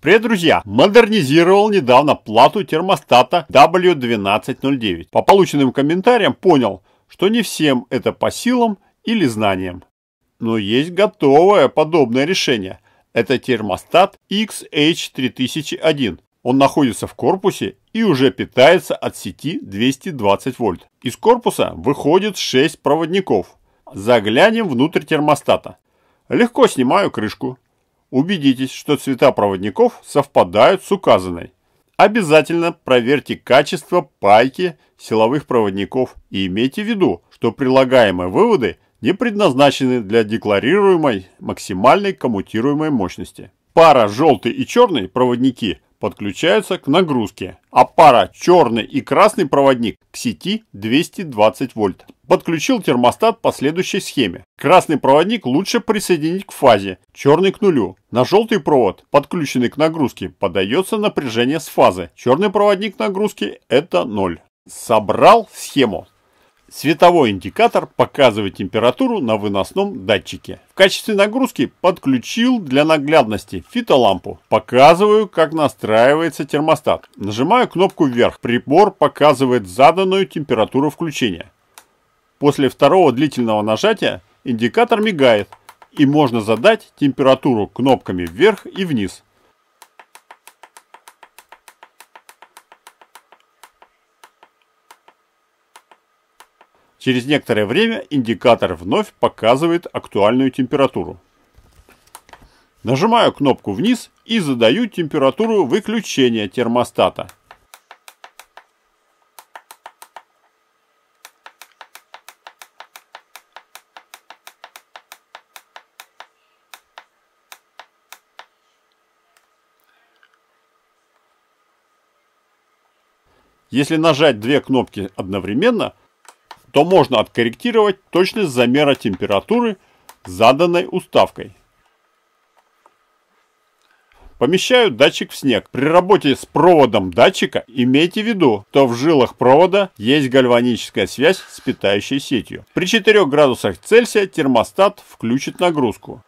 Привет, друзья! Модернизировал недавно плату термостата W1209. По полученным комментариям понял, что не всем это по силам или знаниям. Но есть готовое подобное решение. Это термостат XH3001. Он находится в корпусе и уже питается от сети 220 вольт. Из корпуса выходит 6 проводников. Заглянем внутрь термостата. Легко снимаю крышку. Убедитесь, что цвета проводников совпадают с указанной. Обязательно проверьте качество пайки силовых проводников и имейте в виду, что прилагаемые выводы не предназначены для декларируемой максимальной коммутируемой мощности. Пара желтый и черный проводники подключаются к нагрузке, а пара черный и красный проводник к сети 220 вольт. Подключил термостат по следующей схеме. Красный проводник лучше присоединить к фазе, черный к нулю. На желтый провод, подключенный к нагрузке, подается напряжение с фазы. Черный проводник нагрузки это 0. Собрал схему. Световой индикатор показывает температуру на выносном датчике. В качестве нагрузки подключил для наглядности фитолампу. Показываю, как настраивается термостат. Нажимаю кнопку вверх. Прибор показывает заданную температуру включения. После второго длительного нажатия индикатор мигает и можно задать температуру кнопками вверх и вниз. Через некоторое время индикатор вновь показывает актуальную температуру. Нажимаю кнопку вниз и задаю температуру выключения термостата. Если нажать две кнопки одновременно – то можно откорректировать точность замера температуры заданной уставкой. Помещаю датчик в снег. При работе с проводом датчика имейте в виду, что в жилах провода есть гальваническая связь с питающей сетью. При 4 градусах Цельсия термостат включит нагрузку.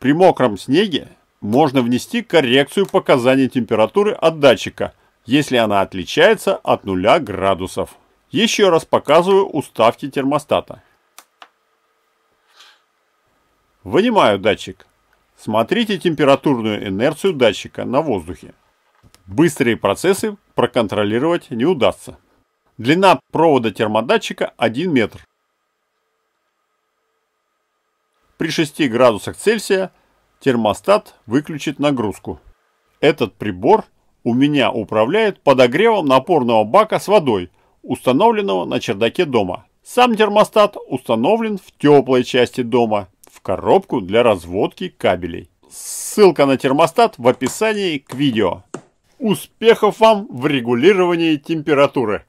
При мокром снеге можно внести коррекцию показаний температуры от датчика, если она отличается от 0 градусов. Еще раз показываю уставки термостата. Вынимаю датчик. Смотрите температурную инерцию датчика на воздухе. Быстрые процессы проконтролировать не удастся. Длина провода термодатчика 1 метр. При 6 градусах Цельсия термостат выключит нагрузку. Этот прибор у меня управляет подогревом напорного бака с водой – установленного на чердаке дома. Сам термостат установлен в теплой части дома, в коробку для разводки кабелей. Ссылка на термостат в описании к видео. Успехов вам в регулировании температуры!